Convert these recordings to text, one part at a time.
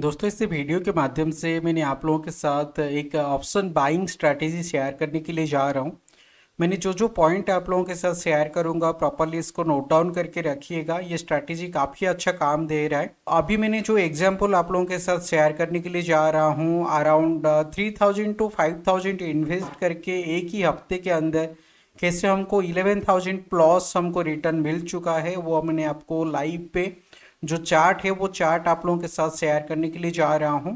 दोस्तों इस वीडियो के माध्यम से मैंने आप लोगों के साथ एक ऑप्शन बाइंग स्ट्रैटेजी शेयर करने के लिए जा रहा हूँ मैंने जो जो पॉइंट आप लोगों के साथ शेयर करूंगा प्रॉपरली इसको नोट डाउन करके रखिएगा ये स्ट्रैटेजी काफ़ी अच्छा काम दे रहा है अभी मैंने जो एग्जाम्पल आप लोगों के साथ शेयर करने के लिए जा रहा हूँ around three thousand to five thousand invest करके एक ही हफ्ते के अंदर कैसे हमको इलेवन थाउजेंड प्लस हमको रिटर्न मिल चुका है वो मैंने आपको लाइव पे जो चार्ट है वो चार्ट आप लोगों के साथ शेयर करने के लिए जा रहा हूँ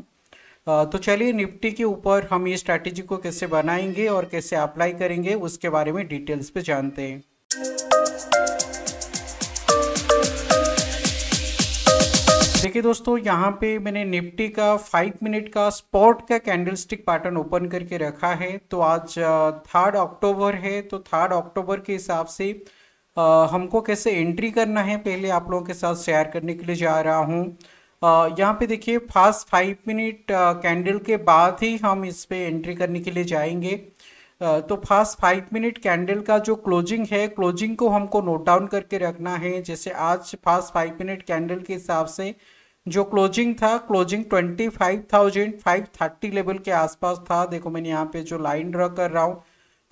तो चलिए निफ्टी के ऊपर हम ये स्ट्रैटेजी को कैसे बनाएंगे और कैसे अप्लाई करेंगे उसके बारे में डिटेल्स पे जानते हैं देखिए दोस्तों यहाँ पे मैंने निफ्टी का फाइव मिनट का स्पॉट का कैंडलस्टिक पैटर्न ओपन करके रखा है तो आज थर्ड अक्टूबर है तो थर्ड अक्टूबर के हिसाब से हमको कैसे एंट्री करना है पहले आप लोगों के साथ शेयर करने के लिए जा रहा हूँ यहाँ पे देखिए फास्ट फाइव मिनट कैंडल के बाद ही हम इस पर एंट्री करने के लिए जाएंगे तो फास्ट फाइव मिनट कैंडल का जो क्लोजिंग है क्लोजिंग को हमको नोट डाउन करके रखना है जैसे आज फास्ट फाइव मिनट कैंडल के हिसाब से जो क्लोजिंग था closing twenty five thousand five thirty level के आसपास था देखो मैंने यहाँ पे जो लाइन ड्रॉ कर रहा हूँ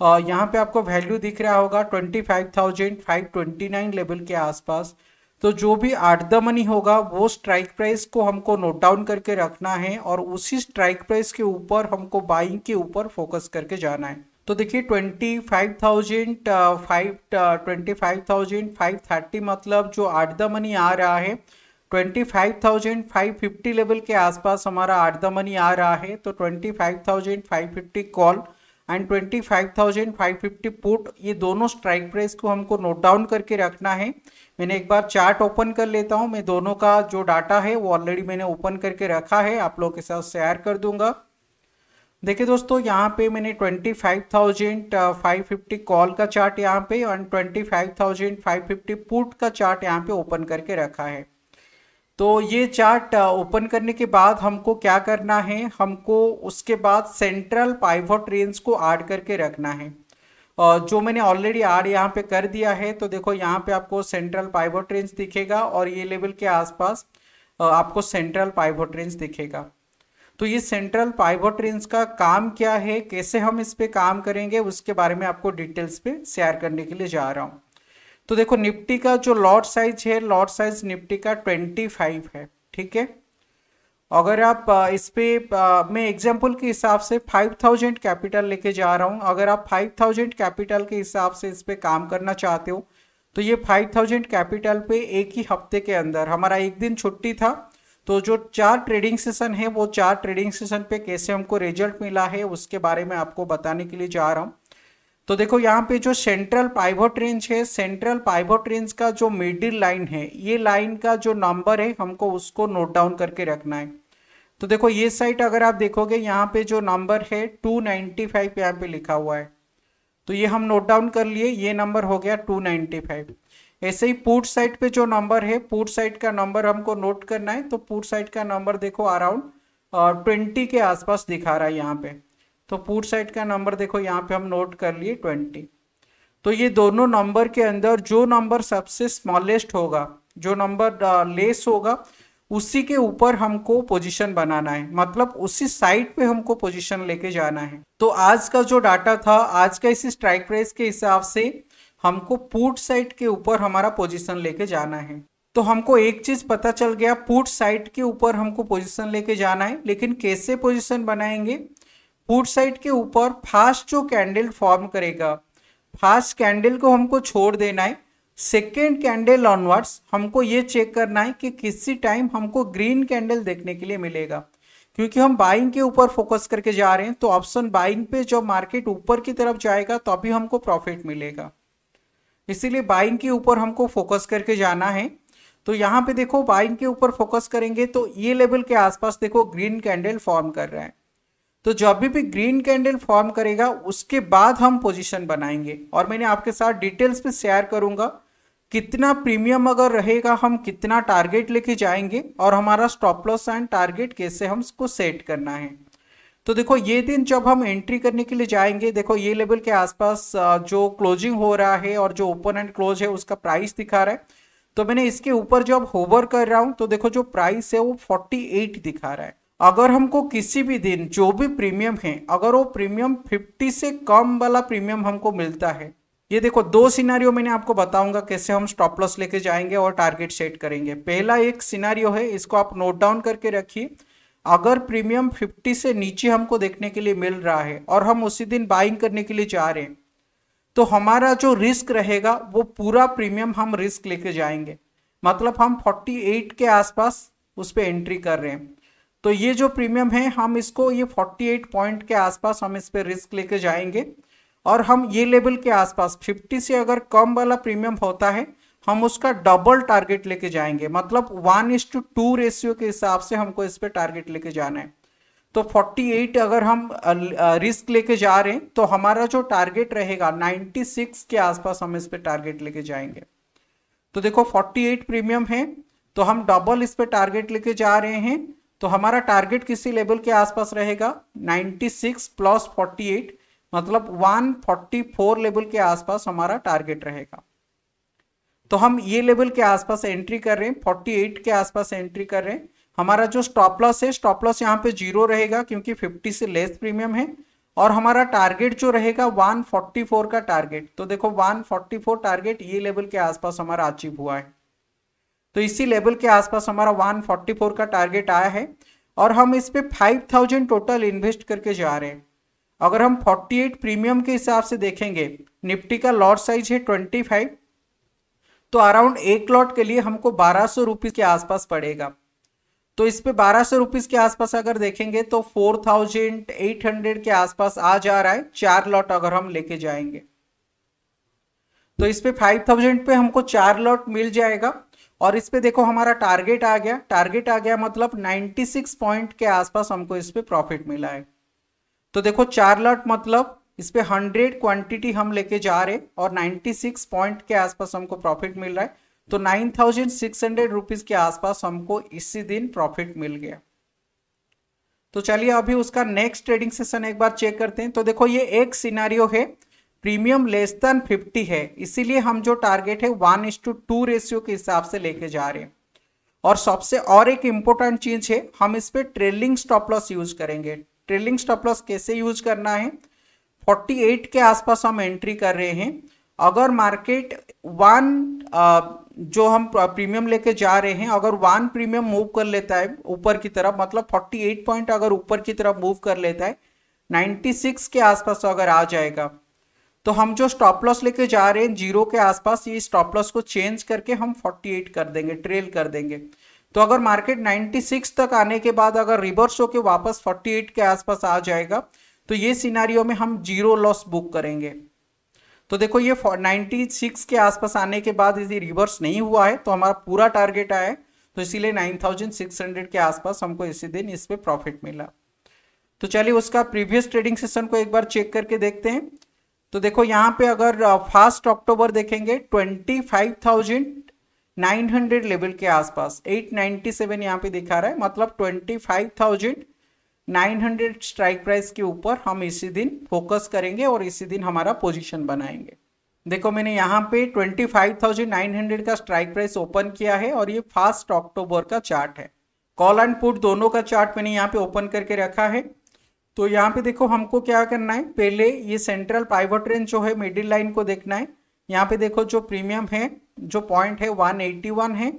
यहाँ पे आपको वैल्यू दिख रहा होगा twenty five thousand five twenty nine level के आसपास तो जो भी आठ द मनी होगा वो स्ट्राइक प्राइस को हमको नोट डाउन करके रखना है और उसी स्ट्राइक प्राइस के ऊपर हमको बाइंग के ऊपर फोकस करके जाना है तो देखिए twenty five thousand five twenty five thousand five thirty मतलब जो आठ द मनी आ रहा है twenty five thousand five fifty level के आसपास हमारा आठ द मनी आ रहा है तो twenty five thousand five fifty call and twenty five thousand five fifty put ये दोनों स्ट्राइक प्राइस को हमको नोट डाउन करके रखना है मैंने एक बार चार्ट ओपन कर लेता हूँ मैं दोनों का जो डाटा है वो ऑलरेडी मैंने ओपन करके रखा है आप लोगों के साथ शेयर कर दूंगा देखिए दोस्तों यहाँ पे मैंने twenty five five thousand fifty call का चार्ट यहाँ पे and twenty five thousand five fifty put का चार्ट यहाँ पे ओपन करके रखा है तो ये चार्ट ओपन uh, करने के बाद हमको क्या करना है हमको उसके बाद सेंट्रल पाइवट रेंज को ऐड करके रखना है और uh, जो मैंने ऑलरेडी ऐड यहाँ पे कर दिया है तो देखो यहाँ पे आपको सेंट्रल पाइवट रेंज दिखेगा और ये लेवल के आसपास uh, आपको सेंट्रल पाइवट रेंज दिखेगा तो ये सेंट्रल पाइवट रेंज का काम क्या है कैसे हम इस पर काम करेंगे उसके बारे में आपको डिटेल्स पे शेयर करने के लिए जा रहा हूँ तो देखो निफ्टी का जो लॉट साइज है लॉट साइज निफ्टी का ट्वेंटी फाइव है ठीक है अगर आप इस पर मैं एग्जाम्पल के हिसाब से फाइव थाउजेंड कैपिटल लेके जा रहा हूँ अगर आप फाइव थाउजेंड कैपिटल के हिसाब से इस पर काम करना चाहते हो तो ये फाइव थाउजेंड कैपिटल पे एक ही हफ्ते के अंदर हमारा एक दिन छुट्टी था तो जो चार ट्रेडिंग सेशन है वो चार ट्रेडिंग सेशन पे कैसे हमको रिजल्ट मिला है उसके बारे में आपको बताने के लिए जा रहा हूँ तो देखो यहाँ पे जो सेंट्रल पाइवोट रेंज है सेंट्रल पाइवोट रेंज का जो मिडिल लाइन है ये लाइन का जो नंबर है हमको उसको नोट डाउन करके रखना है तो देखो ये साइट अगर आप देखोगे यहाँ पे जो नंबर है 295 नाइन्टी फाइव यहाँ पे लिखा हुआ है तो ये हम नोट डाउन कर लिए ये नंबर हो गया 295 ऐसे ही पूर्ट साइट पे जो नंबर है पूर्ट साइट का नंबर हमको नोट करना है तो पूर्ट साइट का नंबर देखो अराउंड ट्वेंटी के आसपास दिखा रहा है यहाँ पे तो पूर्व साइड का नंबर देखो यहाँ पे हम नोट कर लिए ट्वेंटी तो ये दोनों नंबर के अंदर जो नंबर सबसे स्मॉलेस्ट होगा जो नंबर लेस होगा उसी के ऊपर हमको पोजीशन बनाना है मतलब उसी साइड पे हमको पोजीशन लेके जाना है तो आज का जो डाटा था आज का इसी स्ट्राइक प्राइस के हिसाब से हमको पुट साइड के ऊपर हमारा पोजीशन लेके जाना है तो हमको एक चीज पता चल गया पुट साइड के ऊपर हमको पोजीशन लेके जाना है लेकिन कैसे पोजीशन बनाएंगे पुट साइड के ऊपर फास्ट जो कैंडल फॉर्म करेगा फास्ट कैंडल को हमको छोड़ देना है सेकेंड कैंडल ऑनवर्ड्स हमको ये चेक करना है कि किसी टाइम हमको ग्रीन कैंडल देखने के लिए मिलेगा क्योंकि हम बाइंग के ऊपर फोकस करके जा रहे हैं तो ऑप्शन बाइंग पे जब मार्केट ऊपर की तरफ जाएगा तो अभी हमको प्रॉफिट मिलेगा इसीलिए बाइंग के ऊपर हमको फोकस करके जाना है तो यहाँ पे देखो बाइंग के ऊपर फोकस करेंगे तो ये लेवल के आसपास देखो ग्रीन कैंडल फॉर्म कर रहा है तो जब भी भी ग्रीन कैंडल फॉर्म करेगा उसके बाद हम पोजीशन बनाएंगे और मैंने आपके साथ डिटेल्स में शेयर करूंगा कितना प्रीमियम अगर रहेगा हम कितना टारगेट लेके जाएंगे और हमारा स्टॉप लॉस एंड टारगेट कैसे हम उसको सेट करना है तो देखो ये दिन जब हम एंट्री करने के लिए जाएंगे देखो ये लेवल के आसपास जो क्लोजिंग हो रहा है और जो ओपन एंड क्लोज है उसका प्राइस दिखा रहा है तो मैंने इसके ऊपर जब होवर कर रहा हूं तो देखो जो प्राइस है वो 48 दिखा रहा है अगर हमको किसी भी दिन जो भी प्रीमियम है अगर वो प्रीमियम 50 से कम वाला प्रीमियम हमको मिलता है ये देखो दो सिनारियो मैंने आपको बताऊंगा कैसे हम स्टॉप लॉस लेके जाएंगे और टारगेट सेट करेंगे पहला एक सिनारियो है इसको आप नोट डाउन करके रखिए अगर प्रीमियम 50 से नीचे हमको देखने के लिए मिल रहा है और हम उसी दिन बाइंग करने के लिए जा रहे हैं तो हमारा जो रिस्क रहेगा वो पूरा प्रीमियम हम रिस्क लेके जाएंगे मतलब हम 48 के आसपास उस पर एंट्री कर रहे हैं तो ये जो प्रीमियम है हम इसको ये 48 पॉइंट के आसपास हम इस पर रिस्क लेके जाएंगे और हम ये लेवल के आसपास 50 से अगर कम वाला प्रीमियम होता है हम उसका डबल टारगेट लेके जाएंगे मतलब one is to two ratio के हिसाब से हमको इस पर टारगेट लेके जाना है तो 48 अगर हम रिस्क लेके जा रहे हैं तो हमारा जो टारगेट रहेगा 96 के आसपास हम इस पर टारगेट लेके जाएंगे तो देखो 48 प्रीमियम है तो हम डबल इस पर टारगेट लेके जा रहे हैं तो हमारा टारगेट किसी लेवल के आसपास रहेगा 96 प्लस 48 मतलब 144 लेवल के आसपास हमारा टारगेट रहेगा तो हम ये लेवल के आसपास एंट्री कर रहे हैं 48 के आसपास एंट्री कर रहे हैं हमारा जो स्टॉप लॉस है स्टॉप लॉस यहाँ पे जीरो रहेगा क्योंकि 50 से लेस प्रीमियम है और हमारा टारगेट जो रहेगा 144 का टारगेट तो देखो 144 टारगेट ये लेवल के आसपास हमारा अचीव हुआ है तो इसी लेवल के आसपास हमारा 144 का टारगेट आया है और हम इस पर 5000 टोटल इन्वेस्ट करके जा रहे हैं अगर हम 48 प्रीमियम के हिसाब से देखेंगे निफ्टी का लॉट साइज है 25 तो अराउंड एक लॉट के लिए हमको बारह सौ रुपीज़ के आसपास पड़ेगा तो इस पे बारह सौ रुपीज़ के आसपास अगर देखेंगे तो फोर थाउजेंड एट हंड्रेड के आसपास आ जा रहा है चार लॉट अगर हम लेके जाएंगे तो इस पे फाइव थाउजेंड पे हमको चार लॉट मिल जाएगा और इस पे देखो हमारा टारगेट आ गया टारगेट आ गया मतलब 96 पॉइंट के आसपास हमको इस पे प्रॉफिट मिला है तो देखो चार लॉट मतलब इस पे 100 क्वांटिटी हम लेके जा रहे और 96 पॉइंट के आसपास हमको प्रॉफिट मिल रहा है तो 9600 थाउजेंड के आसपास हमको इसी दिन प्रॉफिट मिल गया तो चलिए अभी उसका नेक्स्ट ट्रेडिंग सेशन एक बार चेक करते हैं तो देखो ये एक सिनारियो है प्रीमियम लेस देन फिफ्टी है इसीलिए हम जो टारगेट है one is to two ratio के हिसाब से लेके जा रहे हैं और सबसे और एक इम्पोर्टेंट चीज है हम इस पर ट्रेलिंग स्टॉप लॉस यूज करेंगे ट्रेलिंग स्टॉप लॉस कैसे यूज करना है 48 के आसपास हम एंट्री कर रहे हैं अगर मार्केट वन जो हम प्रीमियम लेके जा रहे हैं अगर वन प्रीमियम मूव कर लेता है ऊपर की तरफ मतलब 48 पॉइंट अगर ऊपर की तरफ मूव कर लेता है 96 के आसपास अगर आ जाएगा तो हम जो स्टॉप लॉस लेके जा रहे हैं जीरो के आसपास ये स्टॉप लॉस को चेंज करके हम 48 कर देंगे ट्रेल कर देंगे तो अगर मार्केट 96 तक आने के बाद अगर रिवर्स होके वापस 48 के आसपास आ जाएगा तो ये सिनारियो में हम जीरो लॉस बुक करेंगे तो देखो ये 96 के आसपास आने के बाद यदि रिवर्स नहीं हुआ है तो हमारा पूरा टारगेट आया है तो इसीलिए नाइन के आसपास हमको इसी दिन इस पर प्रॉफिट मिला तो चलिए उसका प्रीवियस ट्रेडिंग सेशन को एक बार चेक करके देखते हैं तो देखो यहाँ पे अगर फर्स्ट अक्टूबर देखेंगे 25,900 लेवल के आसपास 897 यहाँ पे दिखा रहा है मतलब 25,900 स्ट्राइक प्राइस के ऊपर हम इसी दिन फोकस करेंगे और इसी दिन हमारा पोजीशन बनाएंगे देखो मैंने यहाँ पे 25,900 का स्ट्राइक प्राइस ओपन किया है और ये फर्स्ट अक्टूबर का चार्ट है कॉल एंड पुट दोनों का चार्ट मैंने यहाँ पे ओपन करके रखा है तो यहाँ पे देखो हमको क्या करना है पहले ये सेंट्रल पाइवट रेंज जो है मिडिल लाइन को देखना है यहाँ पे देखो जो प्रीमियम है जो पॉइंट है 181 है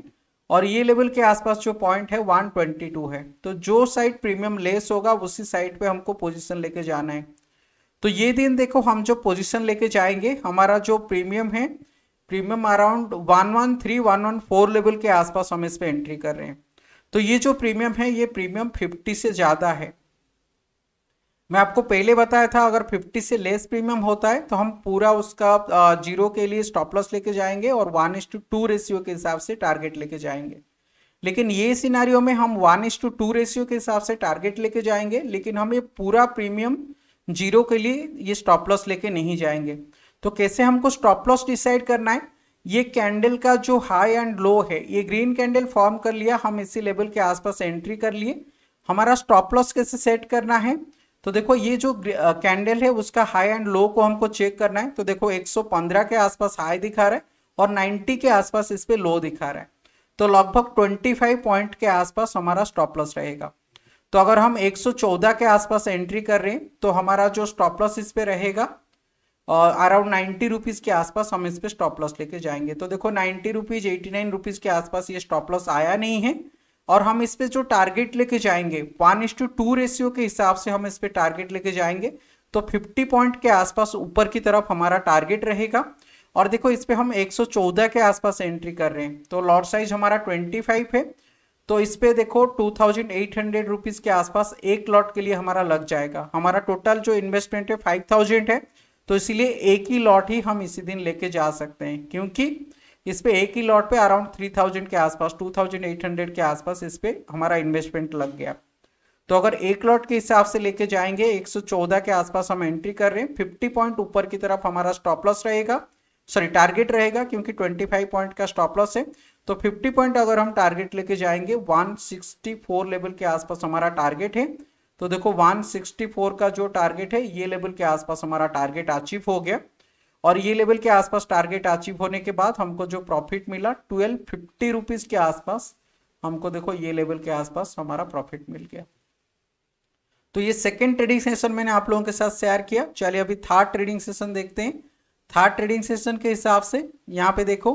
और ये लेवल के आसपास जो पॉइंट है 122 है तो जो साइड प्रीमियम लेस होगा उसी साइड पे हमको पोजीशन लेके जाना है तो ये दिन देखो हम जो पोजीशन लेके जाएंगे हमारा जो प्रीमियम है premium around one one four level के आसपास हम इस पर एंट्री कर रहे हैं तो ये जो प्रीमियम है ये प्रीमियम फिफ्टी से ज़्यादा है मैं आपको पहले बताया था अगर 50 से लेस प्रीमियम होता है तो हम पूरा उसका जीरो के लिए स्टॉप लॉस लेके जाएंगे और one is to two ratio के हिसाब से टारगेट लेके जाएंगे लेकिन ये सिनारियो में हम one is to two ratio के हिसाब से टारगेट लेके जाएंगे लेकिन हम ये पूरा प्रीमियम जीरो के लिए ये स्टॉप लॉस लेके नहीं जाएंगे तो कैसे हमको स्टॉप लॉस डिसाइड करना है ये कैंडल का जो हाई एंड लो है ये ग्रीन कैंडल फॉर्म कर लिया हम इसी लेवल के आसपास एंट्री कर लिए हमारा स्टॉप लॉस कैसे सेट करना है तो देखो ये जो कैंडल है उसका हाई एंड लो को हमको चेक करना है तो देखो 115 के आसपास हाई दिखा रहा है और 90 के आसपास इस पर लो दिखा रहा है तो लगभग 25 पॉइंट के आसपास हमारा स्टॉप लॉस रहेगा तो अगर हम 114 के आसपास एंट्री कर रहे हैं तो हमारा जो स्टॉप लॉस इस पर रहेगा और अराउंड नाइन्टी रुपीज के आसपास हम इस पर स्टॉप लॉस लेके जाएंगे तो देखो ninety rupees eighty nine rupees के आसपास ये स्टॉप लॉस आया नहीं है और हम इस पर जो टारगेट लेके जाएंगे वन इस टू टू रेशियो के हिसाब से हम इस पर टारगेट लेके जाएंगे तो 50 पॉइंट के आसपास ऊपर की तरफ हमारा टारगेट रहेगा और देखो इस पर हम 114 के आसपास एंट्री कर रहे हैं तो लॉट साइज हमारा 25 है तो इस पे देखो two thousand eight hundred rupees के आसपास एक लॉट के लिए हमारा लग जाएगा हमारा टोटल जो इन्वेस्टमेंट है फाइव थाउजेंड है तो इसीलिए एक ही लॉट ही हम इसी दिन लेके जा सकते हैं क्योंकि इस पर एक ही लॉट पे अराउंड थ्री थाउजेंड के आसपास टू थाउजेंड एट हंड्रेड के आसपास इस पर हमारा इन्वेस्टमेंट लग गया तो अगर एक लॉट के हिसाब से लेके जाएंगे 114 के आसपास हम एंट्री कर रहे हैं 50 पॉइंट ऊपर की तरफ हमारा स्टॉप लॉस रहेगा सॉरी टारगेट रहेगा क्योंकि 25 पॉइंट का स्टॉप लॉस है तो 50 पॉइंट अगर हम टारगेट लेके जाएंगे 164 लेवल के आसपास हमारा टारगेट है तो देखो 164 का जो टारगेट है ये लेवल के आसपास हमारा टारगेट अचीव हो गया और ये लेवल के आसपास टारगेट अचीव होने के बाद हमको जो प्रॉफिट मिला ट्वेल्व फिफ्टी रुपीज के आसपास हमको देखो ये लेवल के आसपास हमारा प्रॉफिट मिल गया तो ये सेकेंड ट्रेडिंग सेशन मैंने आप लोगों के साथ शेयर किया चलिए अभी थर्ड ट्रेडिंग सेशन देखते हैं थर्ड ट्रेडिंग सेशन के हिसाब से यहाँ पे देखो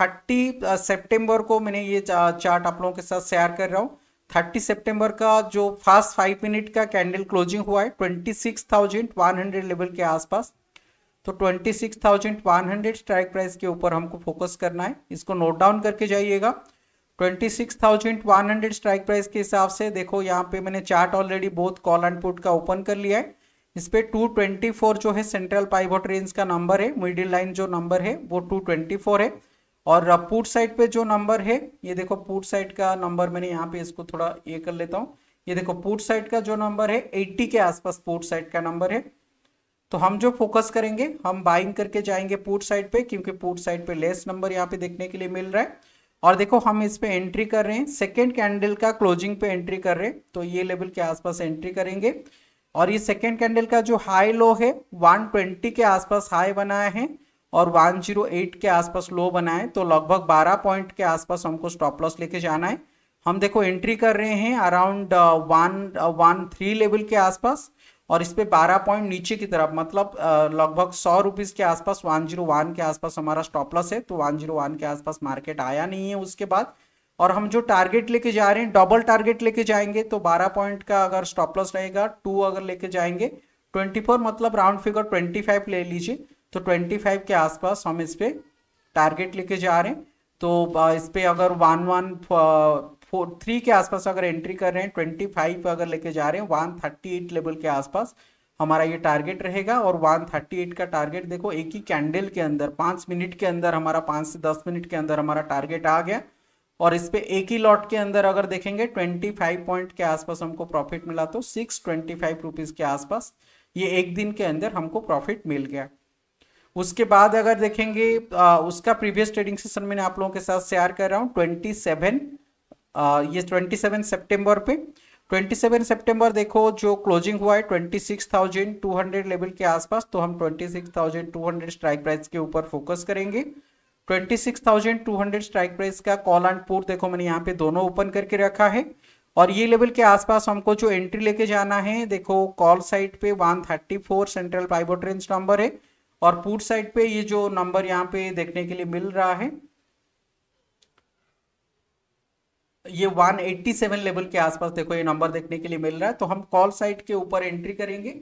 थर्टी सेप्टेम्बर को मैंने ये चार्ट आप लोगों के साथ शेयर कर रहा हूँ थर्टी सेप्टेम्बर का जो फर्स्ट फाइव मिनट का कैंडल क्लोजिंग हुआ है twenty six thousand one hundred level के आसपास तो twenty six thousand one hundred strike price के ऊपर हमको फोकस करना है इसको नोट डाउन करके जाइएगा twenty six thousand one hundred strike price के हिसाब से देखो यहाँ पे मैंने chart already both call and put का ओपन कर लिया है इस पर टू ट्वेंटी फोर जो है सेंट्रल पाइवट रेंज का नंबर है मिडिल लाइन जो नंबर है वो टू ट्वेंटी फोर है और पुट साइड पे जो नंबर है ये देखो पुट साइड का नंबर मैंने यहाँ पे इसको थोड़ा ये कर लेता हूँ ये देखो पुट साइड का जो नंबर है 80 के आसपास पुट साइड का नंबर है तो हम जो फोकस करेंगे हम बाइंग करके जाएंगे पुट साइड पे क्योंकि पुट साइड पे लेस नंबर यहाँ पे देखने के लिए मिल रहा है और देखो हम इस पे एंट्री कर रहे हैं सेकेंड कैंडल का क्लोजिंग पे एंट्री कर रहे हैं तो ये लेवल के आसपास एंट्री करेंगे और ये सेकेंड कैंडल का जो हाई लो है 120 के आसपास हाई बनाया है और 108 के आसपास लो बनाए तो लगभग 12 पॉइंट के आसपास हमको स्टॉप लॉस लेके जाना है हम देखो एंट्री कर रहे हैं around one one three level के आसपास और इस पर बारह पॉइंट नीचे की तरफ मतलब लगभग सौ रुपीज़ के आसपास वन जीरो वन के आसपास हमारा स्टॉपलस है तो वन जीरो वन के आसपास मार्केट आया नहीं है उसके बाद और हम जो टारगेट लेके जा रहे हैं डबल टारगेट लेके जाएंगे तो बारह पॉइंट का अगर स्टॉपलस रहेगा टू अगर लेके जाएंगे फोर मतलब राउंड फिगर फाइव ले लीजिए तो फाइव के आसपास हम इस पर टारगेट लेके जा रहे हैं तो इस पर अगर वन वन फोर थ्री के आसपास अगर एंट्री कर रहे हैं ट्वेंटी फाइव अगर लेके जा रहे हैं वन थर्टी एट लेवल के आसपास हमारा ये टारगेट रहेगा और वन थर्टी एट का टारगेट देखो एक ही कैंडल के अंदर पाँच मिनट के अंदर हमारा पाँच से दस मिनट के अंदर हमारा टारगेट आ गया और इस पर एक ही लॉट के अंदर अगर देखेंगे ट्वेंटी फाइव पॉइंट के आसपास हमको प्रॉफिट मिला तो सिक्स ट्वेंटी फाइव रुपीज के आसपास ये एक दिन के अंदर हमको प्रॉफिट मिल गया उसके बाद अगर देखेंगे आ, उसका प्रीवियस ट्रेडिंग सेशन मैंने आप लोगों के साथ शेयर कर रहा हूँ ट्वेंटी सेवन आ, ये 27 सितंबर पे 27 सितंबर देखो जो क्लोजिंग हुआ है 26,200 लेवल के आसपास तो हम 26,200 स्ट्राइक प्राइस के ऊपर फोकस करेंगे 26,200 स्ट्राइक प्राइस का कॉल एंड पुट देखो मैंने यहाँ पे दोनों ओपन करके रखा है और ये लेवल के आसपास हमको जो एंट्री लेके जाना है देखो कॉल साइड पे 134 सेंट्रल पाइबोट रेंज नंबर है और पुट साइड पे ये जो नंबर यहाँ पे देखने के लिए मिल रहा है ये 187 लेवल के आसपास देखो ये नंबर देखने के लिए मिल रहा है तो हम कॉल साइट के ऊपर एंट्री करेंगे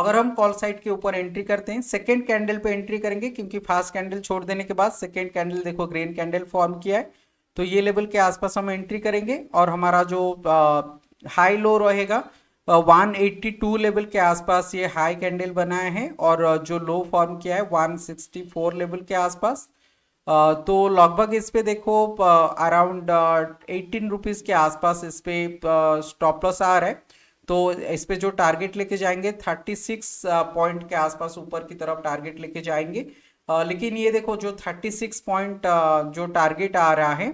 अगर हम कॉल साइट के ऊपर एंट्री करते हैं सेकेंड कैंडल पे एंट्री करेंगे क्योंकि फास्ट कैंडल छोड़ देने के बाद सेकेंड कैंडल देखो ग्रीन कैंडल फॉर्म किया है तो ये लेवल के आसपास हम एंट्री करेंगे और हमारा जो हाई लो रहेगा 182 लेवल के आसपास ये हाई कैंडल बनाए हैं और जो लो फॉर्म किया है 164 लेवल के आसपास तो लगभग इस पे देखो अराउंड एटीन रुपीज़ के आसपास इस पे स्टॉप लॉस आ रहा है तो इस पे जो टारगेट लेके जाएंगे थर्टी सिक्स पॉइंट के आसपास ऊपर की तरफ टारगेट लेके जाएंगे लेकिन ये देखो जो थर्टी सिक्स पॉइंट जो टारगेट आ रहा है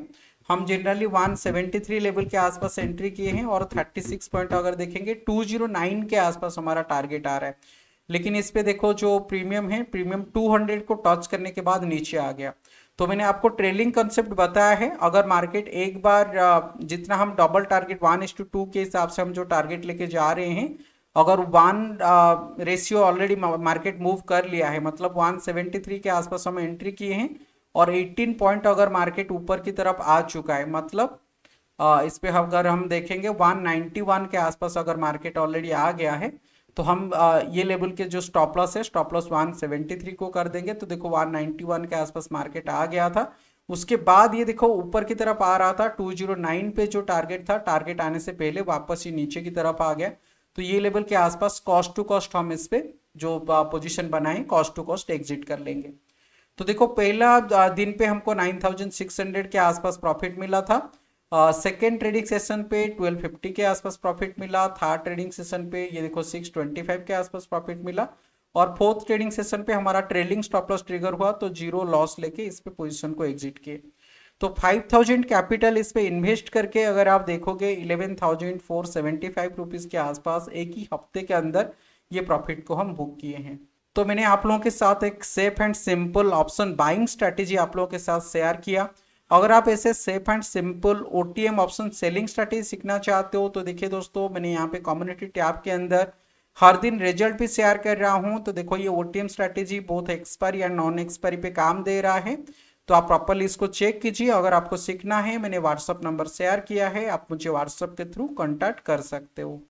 हम जनरली 173 लेवल के आसपास एंट्री किए हैं और 36 पॉइंट अगर देखेंगे 209 के आसपास हमारा टारगेट आ रहा है लेकिन इस पे देखो जो प्रीमियम है प्रीमियम 200 को टच करने के बाद नीचे आ गया तो मैंने आपको ट्रेलिंग कंसेप्ट बताया है अगर मार्केट एक बार जितना हम double target one is to two के हिसाब से हम जो टारगेट लेके जा रहे हैं अगर one ratio already market move कर लिया है मतलब 173 के आसपास हम एंट्री किए हैं और 18 पॉइंट अगर मार्केट ऊपर की तरफ आ चुका है मतलब आ, इस पर अगर हम देखेंगे 191 के आसपास अगर मार्केट ऑलरेडी आ गया है तो हम ये लेवल के जो स्टॉप लॉस है स्टॉप लॉस 173 को कर देंगे तो देखो 191 के आसपास मार्केट आ गया था उसके बाद ये देखो ऊपर की तरफ आ रहा था 209 पे जो टारगेट था टारगेट आने से पहले वापस ये नीचे की तरफ आ गया तो ये लेवल के आसपास कॉस्ट टू कॉस्ट हम इस पे जो पोजीशन बनाए कॉस्ट टू कॉस्ट एग्जिट कर लेंगे तो देखो पहला दिन पे हमको 9600 के आसपास प्रॉफिट मिला था सेकेंड ट्रेडिंग सेशन पे 1250 के आसपास प्रॉफिट मिला थर्ड ट्रेडिंग सेशन पे ये देखो 625 के आसपास प्रॉफिट मिला और फोर्थ ट्रेडिंग सेशन पे हमारा ट्रेलिंग स्टॉप लॉस ट्रिगर हुआ तो जीरो लॉस लेके इस पे पोजीशन को एग्जिट किए तो 5000 कैपिटल इस पे इन्वेस्ट करके अगर आप देखोगे 11,475 रुपीस के आसपास एक ही हफ्ते के अंदर ये प्रॉफिट को हम बुक किए हैं तो मैंने आप लोगों के साथ एक safe and simple option buying strategy आप लोगों के साथ शेयर किया अगर आप ऐसे सेफ एंड सिंपल ओ ऑप्शन सेलिंग स्ट्रेटेजी सीखना चाहते हो तो देखिए दोस्तों मैंने यहाँ पे कम्युनिटी टैब के अंदर हर दिन रिजल्ट भी शेयर कर रहा हूँ तो देखो ये ओ स्ट्रेटेजी बहुत एक्सपायरी एंड नॉन एक्सपायरी पे काम दे रहा है तो आप प्रॉपरली इसको चेक कीजिए अगर आपको सीखना है मैंने व्हाट्सअप नंबर शेयर किया है आप मुझे व्हाट्सअप के थ्रू कॉन्टैक्ट कर सकते हो